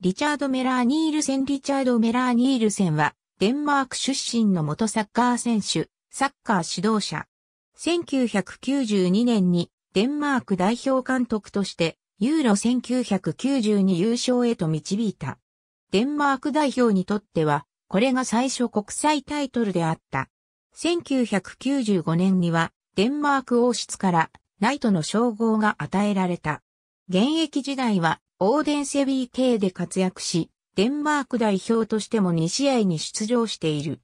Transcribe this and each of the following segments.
リチャード・メラー・ニールセンリチャード・メラー・ニールセンは、デンマーク出身の元サッカー選手、サッカー指導者。1992年にデンマーク代表監督として、ユーロ1992優勝へと導いた。デンマーク代表にとっては、これが最初国際タイトルであった。1995年には、デンマーク王室から、ナイトの称号が与えられた。現役時代は、オーデンセビー系で活躍し、デンマーク代表としても2試合に出場している。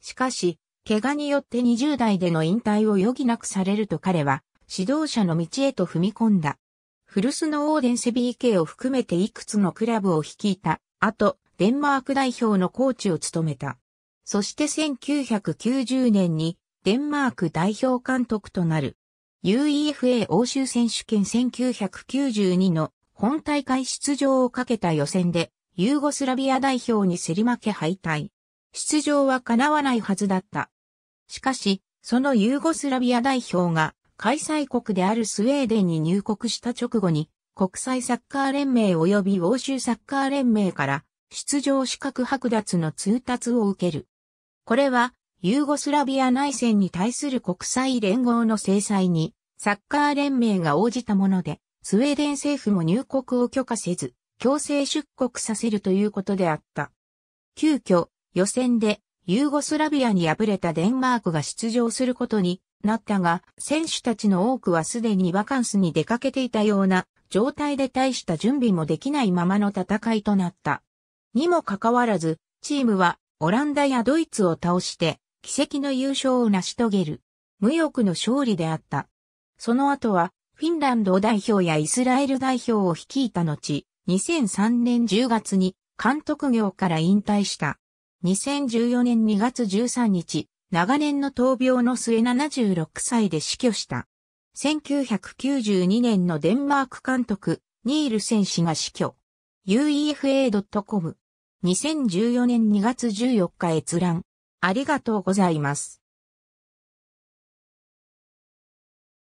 しかし、怪我によって20代での引退を余儀なくされると彼は、指導者の道へと踏み込んだ。古巣のオーデンセビー系を含めていくつのクラブを率いた、後、デンマーク代表のコーチを務めた。そして1990年に、デンマーク代表監督となる。UEFA 欧州選手権1992の本大会出場をかけた予選で、ユーゴスラビア代表に競り負け敗退。出場は叶わないはずだった。しかし、そのユーゴスラビア代表が開催国であるスウェーデンに入国した直後に、国際サッカー連盟及び欧州サッカー連盟から出場資格剥奪の通達を受ける。これは、ユーゴスラビア内戦に対する国際連合の制裁に、サッカー連盟が応じたもので、スウェーデン政府も入国を許可せず、強制出国させるということであった。急遽、予選でユーゴスラビアに敗れたデンマークが出場することになったが、選手たちの多くはすでにバカンスに出かけていたような状態で大した準備もできないままの戦いとなった。にもかかわらず、チームはオランダやドイツを倒して奇跡の優勝を成し遂げる。無欲の勝利であった。その後はフィンランド代表やイスラエル代表を率いた後、2003年10月に監督業から引退した。2014年2月13日、長年の闘病の末76歳で死去した。1992年のデンマーク監督、ニール選手が死去。uefa.com2014 年2月14日閲覧。ありがとうございます。